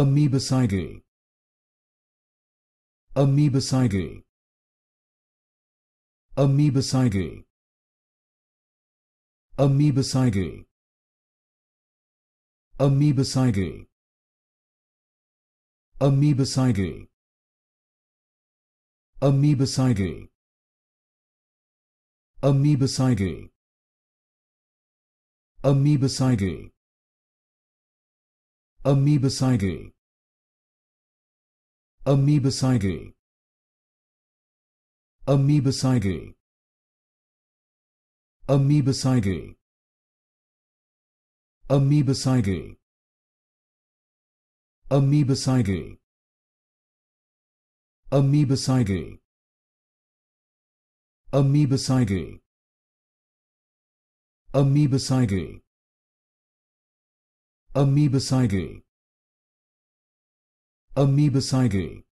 amoebocidal amoebocidal amoebocidal amoebocidal amoebocidal amoebocidal amoebocidal amoebocidal amoebocidal amoebicidal amoebicidal amoebicidal amoebicidal amoebicidal amoebicidal amoebicidal amoebicidal amoebicidal Amebicidal. Amebicidal.